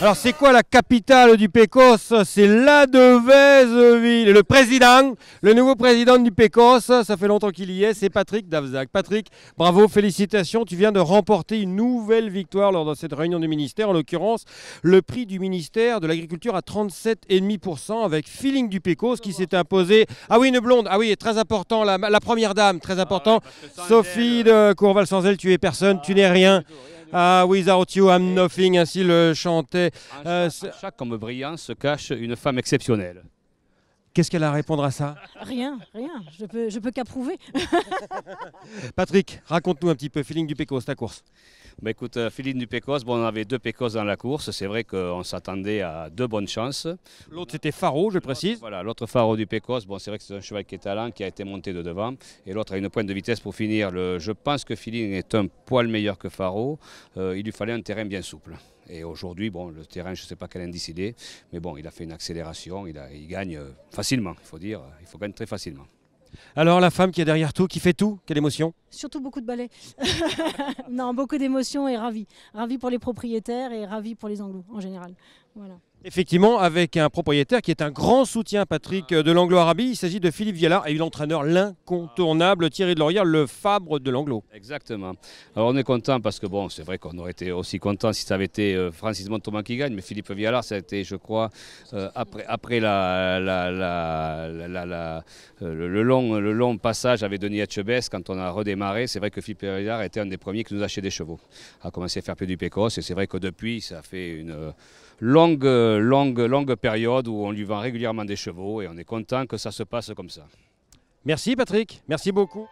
Alors c'est quoi la capitale du PECOS C'est la Et Le président, le nouveau président du PECOS, ça fait longtemps qu'il y est, c'est Patrick Davzac. Patrick, bravo, félicitations, tu viens de remporter une nouvelle victoire lors de cette réunion du ministère, en l'occurrence le prix du ministère de l'Agriculture à 37,5% avec Feeling du PECOS qui s'est imposé. Ah oui, une blonde, ah oui, très important, la, première dame, très ah important. Sophie de Courval-Sanzel, tu es personne, ah, tu n'es rien. Ah, without you, I'm nothing, ainsi le chantait. chaque, euh, homme comme brillant se cache une femme exceptionnelle. Qu'est-ce qu'elle a à répondre à ça Rien, rien. Je peux, je peux qu'approuver. Patrick, raconte-nous un petit peu feeling du Pécos, ta course. Bah écoute, euh, feeling du Pécos, bon, on avait deux Pécos dans la course. C'est vrai qu'on s'attendait à deux bonnes chances. L'autre, c'était Faro, je précise. Voilà, l'autre Faro du Pécos. Bon, c'est vrai que c'est un cheval qui est talent, qui a été monté de devant. Et l'autre a une pointe de vitesse pour finir. Le, je pense que feeling est un poil meilleur que Faro. Euh, il lui fallait un terrain bien souple. Et aujourd'hui, bon, le terrain, je ne sais pas quel indice il est, mais bon, il a fait une accélération, il, il gagne euh, facilement, il faut dire, il faut gagner très facilement. Alors la femme qui est derrière tout, qui fait tout, quelle émotion Surtout beaucoup de balais. non, beaucoup d'émotions et ravie. ravi pour les propriétaires et ravi pour les Anglos en général. Voilà. Effectivement, avec un propriétaire qui est un grand soutien, Patrick, de l'Anglo-Arabie. Il s'agit de Philippe Vialard et l'entraîneur l'incontournable Thierry de le Fabre de l'Anglo. Exactement. Alors on est content parce que, bon, c'est vrai qu'on aurait été aussi content si ça avait été euh, Francis Montauban qui gagne, mais Philippe Vialard, ça a été, je crois, euh, après, la, euh, le, long, long passage avec Denis Hachebès, quand on a redémarré, c'est vrai que Philippe Vialard était un des premiers qui nous achetait des chevaux, a commencé à faire plus du Pécos, et c'est vrai que depuis, ça fait une longue longue, longue période où on lui vend régulièrement des chevaux et on est content que ça se passe comme ça. Merci Patrick, merci beaucoup.